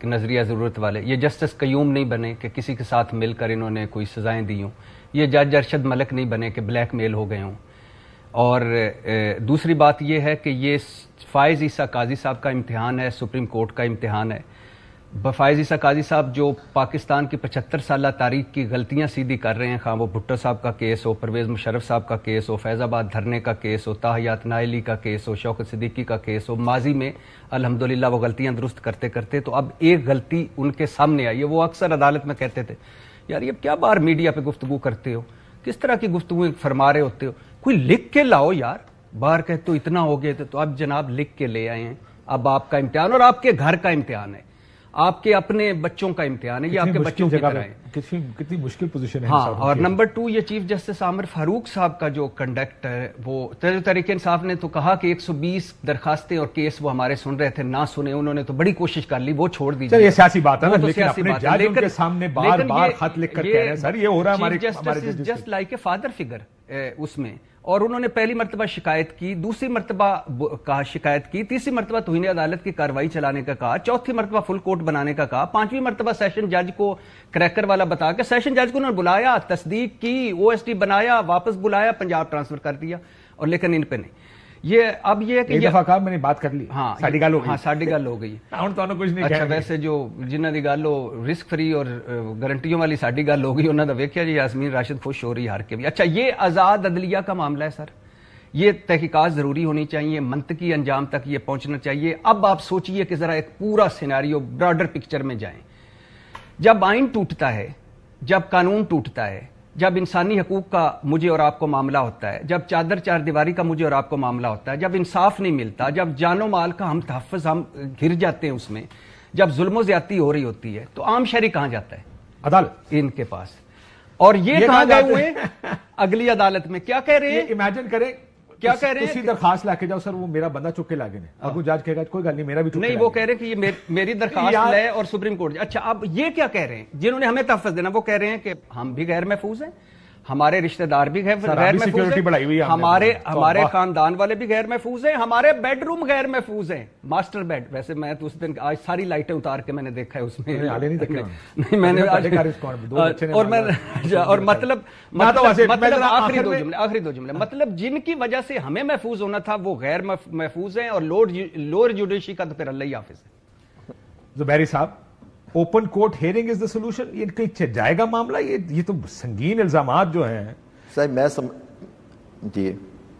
कि नज़रिया ज़रूरत वाले ये जस्टिस कयूम नहीं बने कि किसी के साथ मिलकर इन्होंने कोई सज़ाएं दी हों ये जज अरशद मलक नहीं बने कि ब्लैक मेल हो गए हों और दूसरी बात यह है कि ये फ़ायज़ ईसा काजी साहब का इम्तहान है सुप्रीम कोर्ट का इम्तहान है बफाइज ईसा काजी साहब जो पाकिस्तान की पचहत्तर साल तारीख की गलतियां सीधी कर रहे हैं खां वो भुट्टो साहब का केस हो परवेज़ मुशरफ साहब का केस हो फैज़ाबाद धरने का केस हो ताहयात नाइली का केस हो शौकत सिद्दीकी का केस हो माजी में अलहमदिल्ला वो गलतियां दुरुस्त करते करते तो अब एक गलती उनके सामने आई है वो अक्सर अदालत में कहते थे यार ये क्या बार मीडिया पर गुफ्तु करते हो किस तरह की गुफ्तु फरमा रहे होते हो कोई लिख के लाओ यार बाहर कहते हो तो इतना हो गया तो अब जनाब लिख के ले आए हैं अब आपका इम्तहान और आपके घर का इम्तहान है आपके अपने बच्चों का इम्तिहान है ये आपके बच्चों की तरह है कितनी कितनी मुश्किल पोजीशन है हाँ और नंबर टू ये चीफ जस्टिस आमिर फारूक साहब का जो कंडक्ट है वो तर्ज तरीके साहब ने तो कहा कि 120 दरखास्तें और केस वो हमारे सुन रहे थे ना सुने उन्होंने तो बड़ी कोशिश कर ली वो छोड़ दी ये सियासी बात है ना तो लेकिन अपने सामने बार बार खत लिख कर कह रहे हैं सर ये हो रहा है हमारे just like a father figure उसमें और उन्होंने पहली मरतबा शिकायत की दूसरी मरतबा कहा शिकायत की तीसरी मरतबा तो अदालत की कार्रवाई चलाने का कहा चौथी मरतबा फुल कोर्ट बनाने का कहा पांचवी मरतबा सेशन जज को क्रैकर वाला बता के सेशन जज को उन्होंने बुलाया तस्दीक की ओएसडी बनाया वापस बुलाया पंजाब ट्रांसफर कर दिया और लेकिन इन पर नहीं ये अब ये कि दफा कहा मैंने बात कर ली हाँ साढ़ी गल हो गई हाँ गल हो गई हूँ तो कुछ नहीं अच्छा वैसे जो जिन्हों की गल रिस्क फ्री और गारंटियों वाली साढ़ी गल हो गई उन्होंने तो वेख्या जी यासमीन राशिद खुश हो रही हार के भी अच्छा ये आजाद अदलिया का मामला है सर ये तहकीकात जरूरी होनी चाहिए मंतकी अंजाम तक ये पहुंचना चाहिए अब आप सोचिए कि जरा एक पूरा सिनारियो ब्रॉडर पिक्चर में जाए जब आइन टूटता है जब कानून टूटता है जब इंसानी हकूक का मुझे और आपको मामला होता है जब चादर चार दीवारी का मुझे और आपको मामला होता है जब इंसाफ नहीं मिलता जब जानो माल का हम तहफ़ हम घिर जाते हैं उसमें जब जुल्म ज्यादा हो रही होती है तो आम शहरी कहाँ जाता है अदालत इनके पास और ये, ये कहाँ गए हुए अगली अदालत में क्या कह रहे हैं इमेजिन करें क्या कह रहे हैं दरखास्त लाके जाओ सर वो मेरा बंदा चुके लागे ने अब जज कहेगा कोई गल नहीं मेरा भी नहीं वो कह रहे हैं कि ये मेरी दरखास्त है और सुप्रीम कोर्ट अच्छा अब ये क्या कह रहे हैं जिन्होंने हमें तहफ़ देना वो कह रहे हैं कि हम भी गैर महफूज हैं हमारे रिश्तेदार भी गैर महफूज है हमारे तो हमारे खानदान वाले भी गैर महफूज हैं हमारे बेडरूम गैर महफूज हैं मास्टर बेड वैसे मैं तो उस दिन आज सारी लाइटें उतार के मैंने देखा है उसमें नहीं, मैंने और मैं अच्छा, और मतलब, तो मतलब-, मतलब तो आखिरी दो जुमले आखिरी दो जुमले हाँ। मतलब जिनकी वजह से हमें महफूज होना था वो गैर महफूज है और लोअर जुडिशरी का तो फिर अल्लाह हाफिज है जुबैरी साहब open court hearing is the solution ये कहीं जाएगा मामला ये ये तो संगीन इल्जाम जो हैं सर मैं सम... जी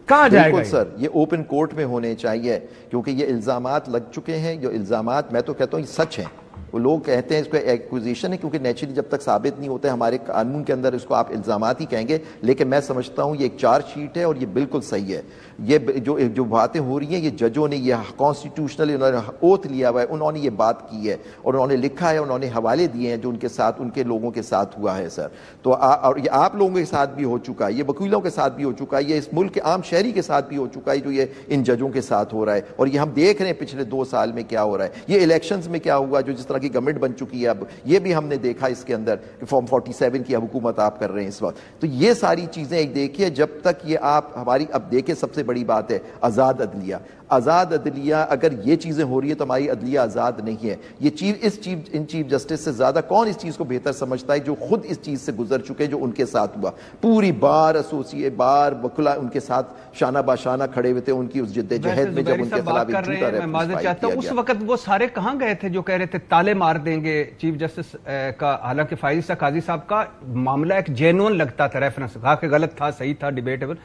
कहा जाएगा सर ये ओपन कोर्ट में होने चाहिए क्योंकि ये इल्जाम लग चुके हैं जो इल्जाम मैं तो कहता हूँ सच है वो लोग कहते हैं इसको एक्विजिशन है क्योंकि नेचुरली जब तक साबित नहीं होते हमारे कानून के अंदर इसको आप इल्जाम ही कहेंगे लेकिन मैं समझता हूँ ये एक चार्जशीट है और ये बिल्कुल सही है ये जो जो बातें हो रही हैं ये जजों ने ये कॉन्स्टिट्यूशनली उन्होंने ओथ लिया हुआ है उन्होंने ये बात की है और उन्होंने लिखा है उन्होंने हवाले दिए हैं जो उनके साथ उनके लोगों के साथ हुआ है सर तो आ, और ये आप लोगों के साथ भी हो चुका है ये वकीलों के साथ भी हो चुका है ये इस मुल्क के आम शहरी के साथ भी हो चुका है जो ये इन जजों के साथ हो रहा है और ये हम देख रहे हैं पिछले दो साल में क्या हो रहा है ये इलेक्शन में क्या हुआ जो जिस तरह की गवर्नमेंट बन चुकी है अब ये भी हमने देखा इसके अंदर फॉर्म फोर्टी सेवन की हुकूमत आप कर रहे हैं इस वक्त तो ये सारी चीज़ें देखिए जब तक ये आप हमारी अब देखें सबसे बड़ी बात है आज़ाद अदलिया आज़ाद अदलिया अगर ये चीज़ें हो रही है तो हमारी अदलिया आज़ाद नहीं है ये चीफ इस चीफ इन चीफ जस्टिस से ज़्यादा कौन इस चीज़ को बेहतर समझता है जो खुद इस चीज़ से गुजर चुके जो उनके साथ हुआ पूरी बार एसोसिएट बार वकुला उनके साथ शाना बाशाना खड़े हुए थे उनकी उस जद्दोजहद में जब उनके खिलाफ उस वक्त वो सारे कहाँ गए थे जो कह रहे थे ताले मार देंगे चीफ जस्टिस का हालांकि फाइजी साहब का मामला एक जेनुअन लगता था रेफरेंस कहा कि गलत था सही था डिबेटेबल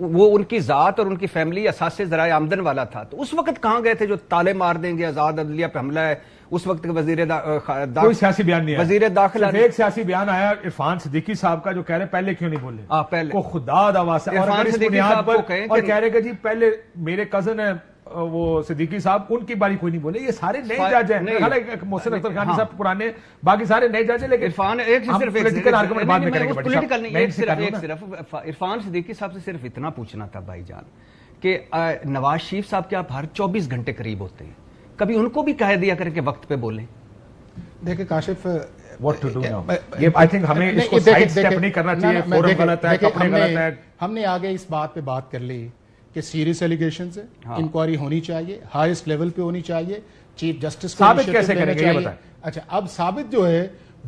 वो उनकी ज़ात और उनकी फैमिली असास ज़रा आमदन वाला था तो उस वक्त कहाँ गए थे जो ताले मार देंगे आज़ाद अदलिया पे हमला है उस वक्त वजीर कोई सियासी बयान नहीं वजीर दाखिला एक सियासी बयान आया इरफान सिद्दीकी साहब का जो कह रहे पहले क्यों नहीं बोले आ, हाँ, पहले को खुदा दवा से और कह रहे जी पहले मेरे कजन है वो सिद्दीकी साहब उनकी बारी कोई नहीं बोले ये सारे नए जज हैं मोहसिन अख्तर खान हाँ। साहब पुराने बाकी सारे नए जज हैं लेकिन इरफान एक सिर्फ पॉलिटिकल नहीं एक सिर्फ इरफान सिद्दीकी साहब से सिर्फ इतना पूछना था भाईजान कि नवाज शरीफ साहब के आप हर 24 घंटे करीब होते हैं कभी उनको भी कह दिया करके वक्त पे बोले देखिए Kashif what to do now ये आई थिंक हमें इसको साइड स्टेप नहीं करना चाहिए फोरम गलत है कपड़े गलत है हमने आगे इस बात पे बात कर ली कि सीरियस एलिगेशन है हाँ। इंक्वायरी होनी चाहिए हाईएस्ट लेवल पे होनी चाहिए चीफ जस्टिस साबित कैसे करेंगे ये बताएं अच्छा अब साबित जो है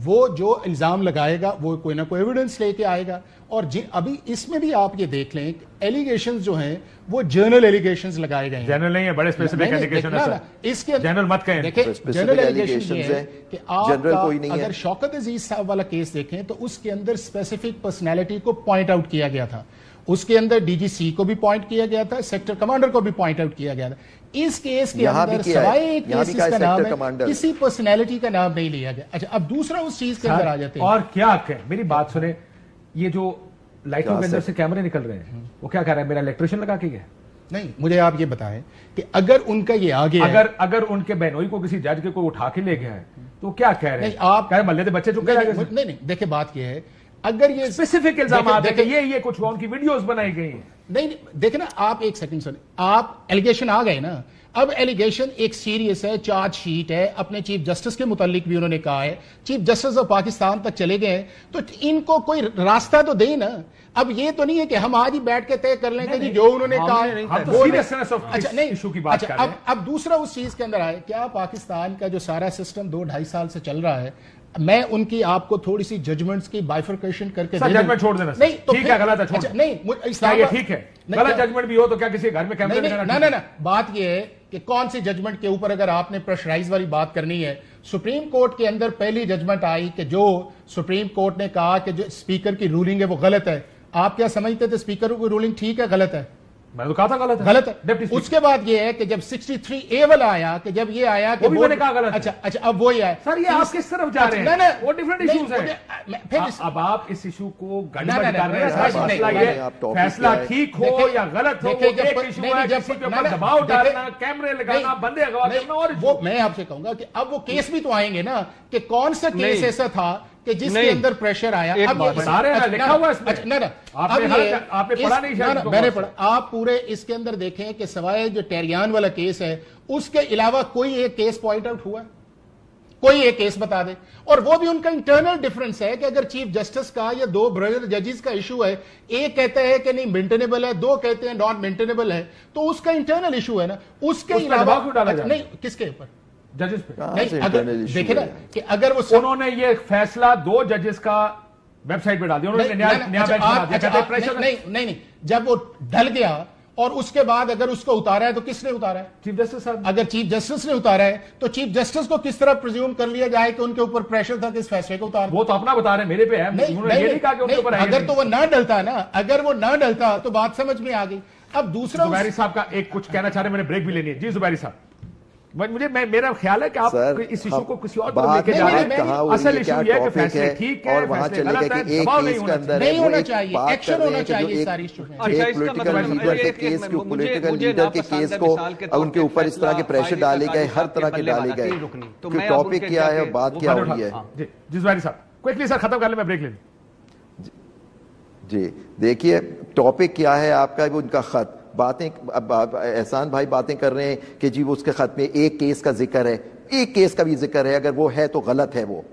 वो जो इल्ज़ाम लगाएगा वो कोई ना कोई एविडेंस लेके आएगा और जी अभी इसमें भी आप ये देख लें एलिगेशन जो हैं वो जर्नल एलिगेशन लगाए गए जनरल नहीं है बड़े स्पेसिफिक एलिगेशन है इसके जनरल मत कहें देखिए जनरल एलिगेशन है कि आपका अगर शौकत अजीज साहब वाला केस देखें तो उसके अंदर स्पेसिफिक पर्सनैलिटी को पॉइंट आउट किया गया था उसके अंदर डीजीसी को भी पॉइंट किया गया था सेक्टर कमांडर को भी पॉइंट आउट किया गया था इस केस के अंदर सवाए केस का नाम है किसी पर्सनैलिटी का नाम नहीं लिया गया अच्छा अब दूसरा उस चीज के अंदर आ जाते हैं और क्या कहें मेरी बात सुने ये जो लाइटों के अंदर से कैमरे निकल रहे हैं वो क्या कह रहा है मेरा इलेक्ट्रिशियन लगा के गया नहीं मुझे आप ये बताएं कि अगर उनका ये आगे अगर है, अगर उनके बहनोई को किसी जज के कोई उठा के ले गया है तो क्या कह रहे हैं आप कह रहे बल्ले बच्चे जो नहीं नहीं देखिए बात यह है अगर ये स्पेसिफिक इल्जाम है ये ये कुछ हुआ उनकी वीडियोस बनाई गई हैं नहीं देखे ना आप एक सेकंड सुन आप एलिगेशन आ गए ना अब एलिगेशन एक सीरियस है चार्ज शीट है अपने चीफ जस्टिस के मुतालिक भी उन्होंने कहा है चीफ जस्टिस ऑफ पाकिस्तान तक चले गए तो इनको कोई रास्ता तो दे ना अब ये तो नहीं है कि हम आज ही बैठ के तय कर लेंगे कि जो उन्होंने कहा है तो अच्छा नहीं इशू की बात अच्छा अब अब दूसरा उस चीज के अंदर आए क्या पाकिस्तान का जो सारा सिस्टम दो ढाई साल से चल रहा है मैं उनकी आपको थोड़ी सी जजमेंट्स की बाइफरकेशन करके जजमेंट छोड़ देना नहीं तो ठीक है गलत है छोड़ अच्छा, नहीं ठीक है गलत जजमेंट भी हो तो क्या किसी घर में कैमरे नहीं नहीं ना बात यह है कि कौन सी जजमेंट के ऊपर अगर आपने प्रेशराइज वाली बात करनी है सुप्रीम कोर्ट के अंदर पहली जजमेंट आई कि जो सुप्रीम कोर्ट ने कहा कि जो स्पीकर की रूलिंग है वो गलत है आप क्या समझते थे स्पीकर की रूलिंग ठीक है गलत है मैंने तो कहा था गलत है गलत है उसके बाद ये है कि जब 63 ए वाला आया कि जब ये आया कि मैंने कहा गलत अच्छा अच्छा अब वो आया सर ये आप किस तरफ जा अच्छा, रहे हैं वो डिफरेंट इश्यूज है फिर अब आप इस इशू को फैसला ठीक हो या गलत हो दबाव डालना कैमरे लगाना बंदे अगवा करना और वो मैं आपसे कहूंगा कि अब वो केस भी तो आएंगे ना कि कौन सा केस ऐसा था कि जिसके अंदर प्रेशर आया अब ये बता रहे हैं अच्छा, लिखा हुआ है इसमें अच्छा, ना ना आपने पढ़ा नहीं शायद मैंने पढ़ा आप पूरे इसके अंदर देखें कि सवाए जो टेरियान वाला केस है उसके अलावा कोई एक केस पॉइंट आउट हुआ कोई एक केस बता दे और वो भी उनका इंटरनल डिफरेंस है कि अगर चीफ जस्टिस का या दो ब्रदर जजेस का इशू है एक कहता है कि नहीं मेंटेनेबल है दो कहते हैं नॉन मेंटेनेबल है तो उसका इंटरनल इशू है ना उसके अलावा अच्छा, नहीं किसके ऊपर जजेस पे अगर देखे ना कि अगर वो उन्होंने ये फैसला दो जजेस का वेबसाइट पे डाल दिया उन्होंने अच्छा, अच्छा, नहीं नहीं नहीं जब वो ढल गया और उसके बाद अगर उसको उतारा है तो किसने उतारा है चीफ जस्टिस साहब अगर चीफ जस्टिस ने उतारा है तो चीफ जस्टिस को किस तरह प्रज्यूम कर लिया जाए कि उनके ऊपर प्रेशर था कि इस फैसले को उतार वो तो अपना बता रहे मेरे पे है नहीं, नहीं, नहीं, नहीं, कहा कि अगर तो वो ना डलता ना अगर वो ना डलता तो बात समझ में आ गई अब दूसरा साहब का एक कुछ कहना चाह रहे मैंने ब्रेक भी लेनी है जी जुबैरी साहब मुझे मैं मेरा ख्याल है कि आप सर, इस इशू हाँ, को किसी और बात लेके जा रहे हैं असल इशू ये है कि फैसले ठीक है और वहां चले गए कि एक केस के अंदर नहीं होना चाहिए एक्शन होना चाहिए सारी अच्छा, इशू मतलब है एक पॉलिटिकल लीडर के केस को पॉलिटिकल लीडर के केस को उनके ऊपर इस तरह के प्रेशर डाले गए हर तरह के डाले गए तो मैं टॉपिक क्या है बात क्या हो रही है हाँ, जी जिसवारी साहब क्विकली सर खत्म कर ले मैं ब्रेक ले जी देखिए टॉपिक क्या है आपका उनका खत बातें एहसान भाई बातें कर रहे हैं कि जी वो उसके ख़त में एक केस का जिक्र है एक केस का भी जिक्र है अगर वो है तो गलत है वो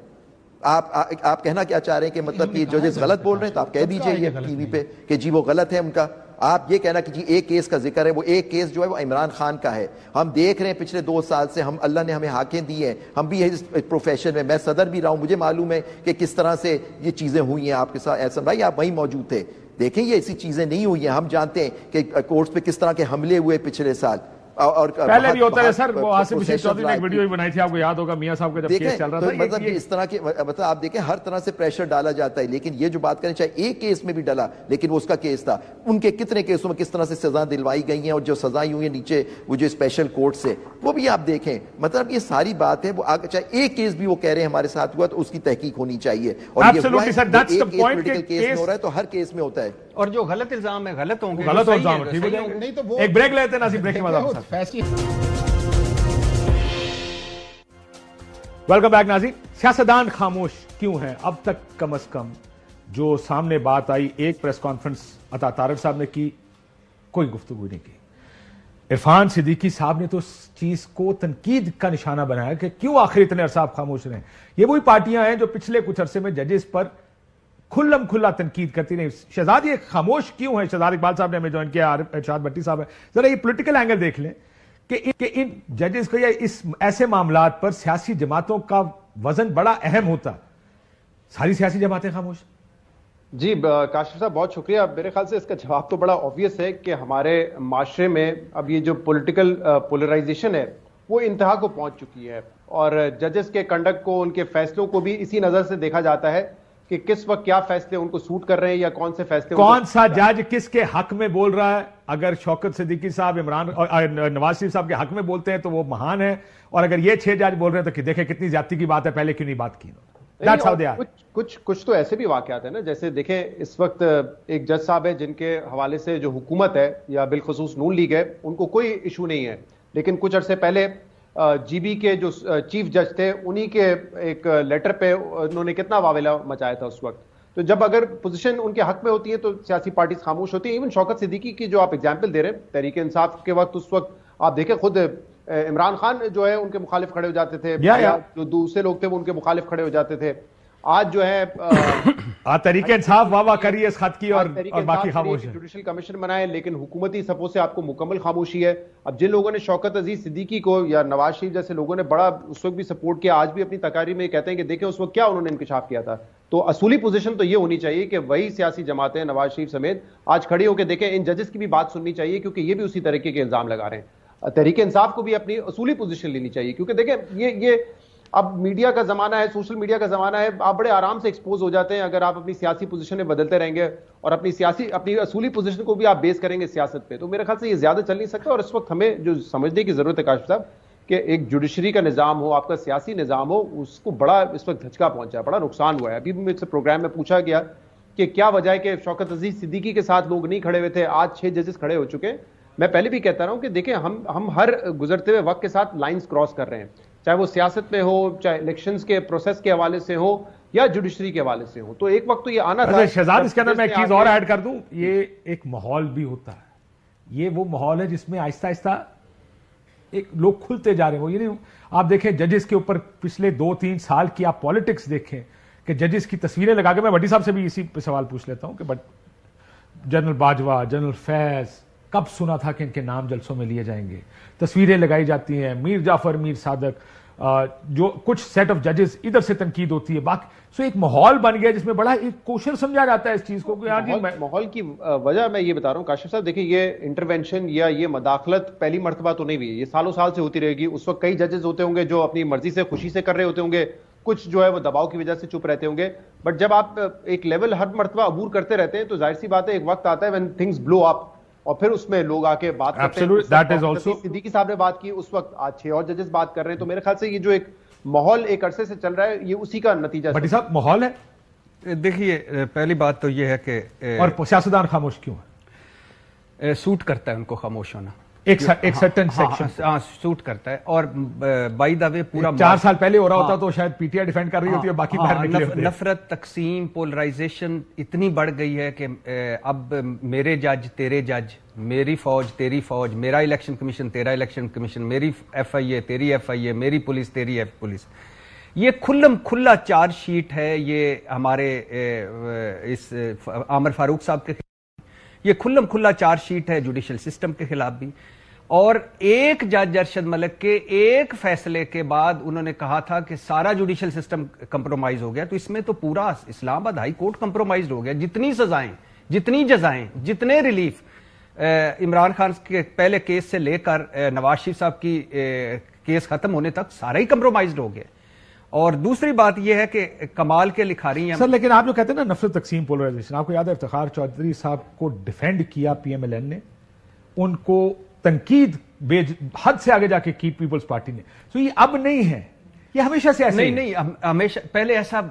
आप आ, आप कहना क्या चाह रहे हैं कि मतलब कि जिस गलत बोल रहे हैं तो आप कह दीजिए ये टीवी पे कि जी वो गलत है उनका आप ये कहना कि जी एक केस का जिक्र है वो एक केस जो है वो इमरान खान का है हम देख रहे हैं पिछले दो साल से हम अल्लाह ने हमें हाकें दी हैं हम भी इस प्रोफेशन में मैं सदर भी रहा हूँ मुझे मालूम है कि किस तरह से ये चीज़ें हुई हैं आपके साथ ऐसा भाई आप वहीं मौजूद थे देखें ये ऐसी चीज़ें नहीं हुई हैं हम जानते हैं कि कोर्ट्स पे किस तरह के हमले हुए पिछले साल और पहले भी होता है सर वो आसिफ हुसैन चौधरी ने एक वीडियो भी बनाई थी आपको याद होगा मियां साहब का जब केस चल रहा था मतलब इस तरह के मतलब आप देखें हर तरह से प्रेशर डाला जाता है लेकिन ये जो बात करें चाहे एक केस में भी डाला लेकिन वो उसका केस था उनके कितने केसों में किस तरह से सजा दिलवाई गई है और जो सजाएं हुई है नीचे वो जो स्पेशल कोर्ट से वो भी आप देखें मतलब ये सारी बात है वो आगे चाहे एक केस भी वो कह रहे हैं हमारे साथ हुआ तो उसकी तहकीक होनी चाहिए और ये हुआ एक केस में हो रहा है तो हर केस में होता है और जो गलत इल्जाम है गलत होंगे गलत इल्जाम ठीक हो जाएंगे नहीं तो वो एक ब्रेक लेते हैं ना ब्रेक के बाद वेलकम बैक नाजी सियासतदान खामोश क्यों हैं अब तक कम अज कम जो सामने बात आई एक प्रेस कॉन्फ्रेंस अता तारक साहब ने की कोई गुफ्तगु नहीं की इरफान सिद्दीकी साहब ने तो उस चीज को तनकीद का निशाना बनाया कि क्यों आखिर इतने अरसा खामोश रहे ये वही पार्टियां हैं जो पिछले कुछ अरसे में जजेस पर खुल्लम खुल्ला तनकीद करती रही शहजाद ये खामोश क्यों है शहजाद इकबाल साहब ने हमें ज्वाइन किया इर्शाद भट्टी साहब है जरा ये पोलिटिकल एंगल देख लें कि इन, इन जजेस को या इस ऐसे मामला पर सियासी जमातों का वजन बड़ा अहम होता सारी सियासी जमातें खामोश जी काशिफ साहब बहुत शुक्रिया मेरे ख्याल से इसका जवाब तो बड़ा ऑब्वियस है कि हमारे माशरे में अब ये जो पॉलिटिकल पोलराइजेशन है वो इंतहा को पहुंच चुकी है और जजेस के कंडक्ट को उनके फैसलों को भी इसी नज़र से देखा जाता है कि किस वक्त क्या फैसले उनको सूट कर रहे हैं या कौन से फैसले कौन सा जज किसके हक में बोल रहा है अगर शौकत सिद्दीकी साहब इमरान नवाज शरीफ साहब के हक में बोलते हैं तो वो महान है और अगर ये छह जज बोल रहे हैं तो कि देखे कितनी ज्यादा की बात है पहले क्यों नहीं बात की कुछ कुछ कुछ तो ऐसे भी वाकत है ना जैसे देखें इस वक्त एक जज साहब है जिनके हवाले से जो हुकूमत है या बिलखसूस नून लीग है उनको कोई इशू नहीं है लेकिन कुछ अरसे पहले जीबी के जो चीफ जज थे उन्हीं के एक लेटर पे उन्होंने कितना वावेला मचाया था उस वक्त तो जब अगर पोजीशन उनके हक में होती है तो सियासी पार्टीज खामोश होती है इवन शौकत सिद्दीकी की जो आप एग्जाम्पल दे रहे हैं तरीके इंसाफ के वक्त उस वक्त आप देखें खुद इमरान खान जो है उनके मुखालिफ खड़े हो जाते थे या, या। जो दूसरे लोग थे वो उनके मुखालिफ खड़े हो जाते थे आज जो है तरीके साफ वाह करिए इस खत की और, और बाकी खामोशी जुडिशल कमीशन बनाए लेकिन हुकूमती सपो से आपको मुकम्मल खामोशी है अब जिन लोगों ने शौकत अजीज सिद्दीकी को या नवाज शरीफ जैसे लोगों ने बड़ा उस वक्त भी सपोर्ट किया आज भी अपनी तकारी में कहते हैं कि देखें उस वक्त क्या उन्होंने इंकशाफ किया था तो असूली पोजीशन तो ये होनी चाहिए कि वही सियासी जमातें नवाज शरीफ समेत आज खड़ी होकर देखें इन जजेस की भी बात सुननी चाहिए क्योंकि ये भी उसी तरीके के इल्जाम लगा रहे हैं तहरीक इंसाफ को भी अपनी असूली पोजीशन लेनी चाहिए क्योंकि देखें ये ये अब मीडिया का जमाना है सोशल मीडिया का जमाना है आप बड़े आराम से एक्सपोज हो जाते हैं अगर आप अपनी सियासी पोजीशन में बदलते रहेंगे और अपनी सियासी अपनी असूली पोजीशन को भी आप बेस करेंगे सियासत पे तो मेरे ख्याल से ये ज्यादा चल नहीं सकता और इस वक्त हमें जो समझने की जरूरत है काशिफ साहब कि एक जुडिशरी का निज़ाम हो आपका सियासी निज़ाम हो उसको बड़ा इस वक्त धचका पहुंचा है बड़ा नुकसान हुआ है अभी भी मुझसे प्रोग्राम में पूछा गया कि क्या वजह है कि शौकत अजीज सिद्दीकी के साथ लोग नहीं खड़े हुए थे आज छह जजेस खड़े हो चुके हैं मैं पहले भी कहता रहा हूं कि देखें हम हम हर गुजरते हुए वक्त के साथ लाइंस क्रॉस कर रहे हैं चाहे वो सियासत में हो चाहे इलेक्शंस के प्रोसेस के हवाले से हो या जुडिशरी के हवाले से हो तो एक वक्त तो ये आना था अच्छा, शहजाद इसके अंदर मैं एक चीज और ऐड कर दूं ये एक माहौल भी होता है ये वो माहौल है जिसमें आहिस्ता आहिस्ता एक लोग खुलते जा रहे हो ये नहीं आप देखें जजेस के ऊपर पिछले दो तीन साल की आप पॉलिटिक्स देखें कि जजेस की तस्वीरें लगा के मैं भट्टी साहब से भी इसी पे सवाल पूछ लेता हूं कि but general Bajwa general Faiz कब सुना था कि इनके नाम जलसों में लिए जाएंगे तस्वीरें लगाई जाती हैं मीर जाफर मीर सादक जो कुछ सेट ऑफ जजेस इधर से तनकीद होती है बाकी सो एक माहौल बन गया जिसमें बड़ा एक कोशल समझा जाता है इस चीज को कि यार माहौल की वजह मैं ये बता रहा हूँ काशिफ साहब देखिए ये इंटरवेंशन या ये मदाखलत पहली मरतबा तो नहीं हुई ये सालों साल से होती रहेगी उस वक्त कई जजेस होते होंगे जो अपनी मर्जी से खुशी से कर रहे होते होंगे कुछ जो है वो दबाव की वजह से चुप रहते होंगे बट जब आप एक लेवल हर मरतबा अबूर करते रहते हैं तो जाहिर सी बात है एक वक्त आता है व्हेन थिंग्स ब्लो अप और फिर उसमें लोग आके बात करते हैं सिद्दीकी साहब ने बात की उस वक्त आज छह और जजेस बात कर रहे हैं तो मेरे ख्याल से ये जो एक माहौल एक अरसे से चल रहा है ये उसी का नतीजा भट्टी साहब माहौल है देखिए पहली बात तो ये है कि और सियासतदान खामोश क्यों है सूट करता है उनको खामोश होना एक सर्टन सेक्शन हाँ, सूट हाँ, हाँ, हाँ, करता है और बाय द वे पूरा चार साल पहले हो रहा हाँ, होता तो शायद पीटीआई डिफेंड कर रही हाँ, होती है बाकी हाँ, बाहर नफ, नफरत तकसीम पोलराइजेशन इतनी बढ़ गई है कि अब मेरे जज तेरे जज मेरी फौज तेरी फौज मेरा इलेक्शन कमीशन तेरा इलेक्शन कमीशन मेरी एफ आई ए तेरी एफ आई ए मेरी पुलिस तेरी एफ पुलिस ये खुल्लम खुल्ला चार्जशीट है ये हमारे इस आमर फारूक साहब के ये खुल्लम खुल्ला चार्जशीट है जुडिशियल सिस्टम के खिलाफ भी और एक जज अरशद मलिक के एक फैसले के बाद उन्होंने कहा था कि सारा जुडिशियल सिस्टम कंप्रोमाइज हो गया तो इसमें तो पूरा इस्लामाबाद हाई कोर्ट कंप्रोमाइज हो गया जितनी सजाएं जितनी जजाएं जितने रिलीफ इमरान खान के पहले केस से लेकर नवाज शरीफ साहब की ए, केस खत्म होने तक सारा ही कंप्रोमाइज हो गया और दूसरी बात यह है कि कमाल के रही हैं सर लेकिन आप जो कहते हैं ना नफरत तकसीम पोलराइजेशन आपको याद है इफ्तार चौधरी साहब को डिफेंड किया पीएमएलएन ने उनको तनकीद बेज हद से आगे जाके की पीपल्स पार्टी ने तो ये अब नहीं है ये हमेशा से ऐसे नहीं नहीं हमेशा पहले ऐसा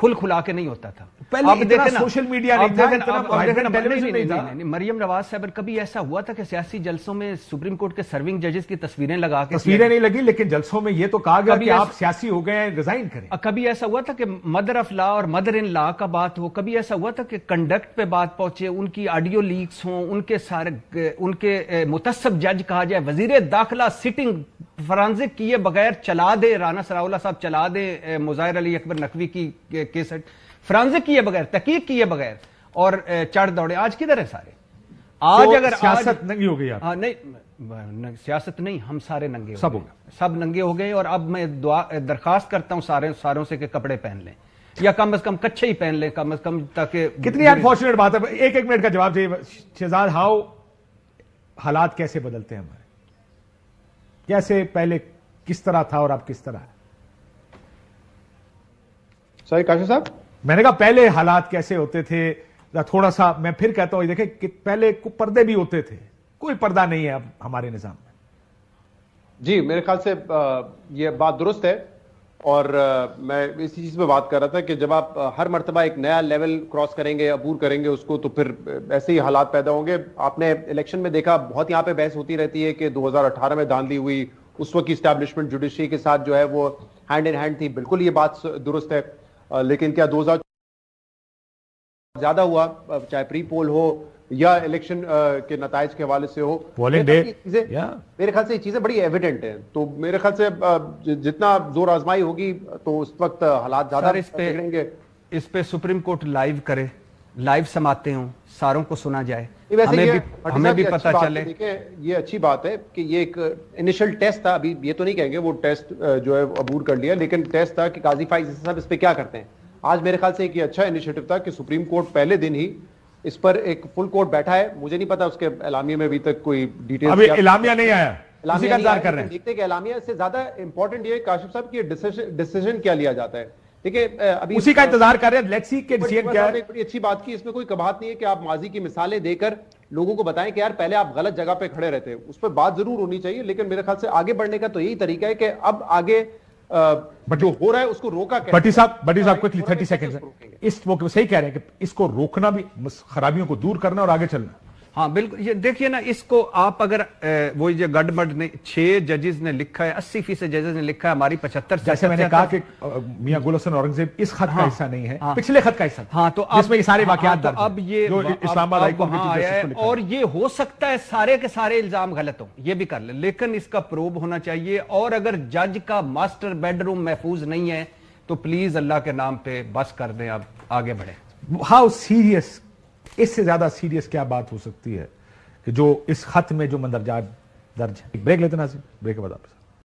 खुल खुला के नहीं होता था पहले इतना सोशल मीडिया नहीं था मरियम नवाज साहब कभी ऐसा हुआ था कि सियासी जलसों में सुप्रीम कोर्ट के सर्विंग जजेस की तस्वीरें लगा के तस्वीरें नहीं लगी लेकिन जलसों में ये तो कहा गया कि आप सियासी हो गए हैं रिजाइन करें कभी ऐसा हुआ था कि मदर ऑफ लॉ और मदर इन लॉ का बात हो कभी ऐसा हुआ था कि कंडक्ट पे बात पहुंचे उनकी ऑडियो लीक्स हो उनके सारे उनके मुतसब जज कहा जाए वजीर दाखिला सिटिंग फॉरेंसिक किए बगैर चला दे राना सराउला साहब चला दे मुजाहिर अली अकबर नकवी की केसेट फॉरेंसिक किए बगैर तकीक किए बगैर और चढ़ दौड़े आज किधर है सारे आज तो अगर सियासत नंगी हो गई हाँ नहीं सियासत नहीं हम सारे नंगे सब हो गए सब नंगे हो गए और अब मैं दरखास्त करता हूं सारे सारों से के कपड़े पहन लें या कम से कम कच्चे ही पहन लें कम से कम ताकि कितनी अनफॉर्चुनेट बात है एक एक मिनट का जवाब चाहिए शहजाद हाउ हालात कैसे बदलते हैं हमारे कैसे पहले किस तरह था और अब किस तरह है सही काशी साहब मैंने कहा पहले हालात कैसे होते थे थोड़ा सा मैं फिर कहता हूं देखे कि पहले पर्दे भी होते थे कोई पर्दा नहीं है अब हमारे निजाम में जी मेरे ख्याल से ये बात दुरुस्त है और मैं इसी चीज़ पे बात कर रहा था कि जब आप हर मरतबा एक नया लेवल क्रॉस करेंगे अबूर करेंगे उसको तो फिर ऐसे ही हालात पैदा होंगे आपने इलेक्शन में देखा बहुत यहाँ पे बहस होती रहती है कि 2018 में धांधली हुई उस वक्त की स्टैब्लिशमेंट जुडिशरी के साथ जो है वो हैंड इन हैंड थी बिल्कुल ये बात दुरुस्त है लेकिन क्या दो ज़्यादा हुआ चाहे प्री पोल हो या इलेक्शन uh, के नतज के हवाले से हो पोलिंग डे मेरे ख्याल से ये चीजें बड़ी एविडेंट हैं तो मेरे ख्याल से uh, जितना जोर आजमाई होगी तो उस वक्त हालात ज्यादा इस पे इस पे सुप्रीम कोर्ट लाइव करे लाइव समाते हों सारों को सुना जाए हमें भी हमें भी पता चले ये अच्छी बात है कि ये एक इनिशियल टेस्ट था अभी ये तो नहीं कहेंगे वो टेस्ट uh, जो है अबूर कर लिया लेकिन टेस्ट था कि काजी फाइज साहब इस पे क्या करते हैं आज मेरे ख्याल से एक ये अच्छा इनिशिएटिव था कि सुप्रीम कोर्ट पहले दिन ही इस पर एक फुल कोर्ट बैठा है मुझे नहीं पता उसके एलामिया में अभी तक कोई डिटेल अभी एलामिया नहीं आया इंतजार कर रहे हैं देखते हैं एलामिया से ज्यादा इंपॉर्टेंट ये काशिफ साहब की डिसीजन क्या लिया जाता है ठीक है अभी उसी का इंतजार कर रहे हैं लेट्स सी के डिसीजन क्या है बड़ी अच्छी बात की इसमें कोई कबाहत नहीं है कि आप माजी की मिसालें देकर लोगों को बताएं कि यार पहले आप गलत जगह पे खड़े रहते हैं उस पर बात जरूर होनी चाहिए लेकिन मेरे ख्याल से आगे बढ़ने का तो यही तरीका है कि अब आगे जो हो रहा है उसको रोका भट्टी साहब बटी साहब क्विकली थर्टी सेकेंड इस वो सही कह रहे हैं कि इसको रोकना भी खराबियों को दूर करना और आगे चलना हाँ बिल्कुल ये देखिए ना इसको आप अगर ए, वो ये गडमड ने छह जजेस ने लिखा है अस्सी फीसद जजेस ने लिखा है हमारी पचहत्तर जैसे मैंने कहा कि मियां गुल हसन औरंगजेब इस खत हाँ, का हिस्सा नहीं है हाँ, पिछले खत का हिस्सा हाँ तो अब ये सारे वाक्य हाँ, तो अब ये इस्लामाबाद आया है और ये हो सकता है सारे के सारे इल्जाम गलत हो ये भी कर लेकिन इसका प्रोब होना चाहिए और अगर जज का मास्टर बेडरूम महफूज नहीं है तो प्लीज अल्लाह के नाम पे बस कर दें आप आगे बढ़े हाउ सीरियस इससे ज्यादा सीरियस क्या बात हो सकती है कि जो इस खत में जो मंदरजा दर्ज है ब्रेक लेते ना ब्रेक के बाद आप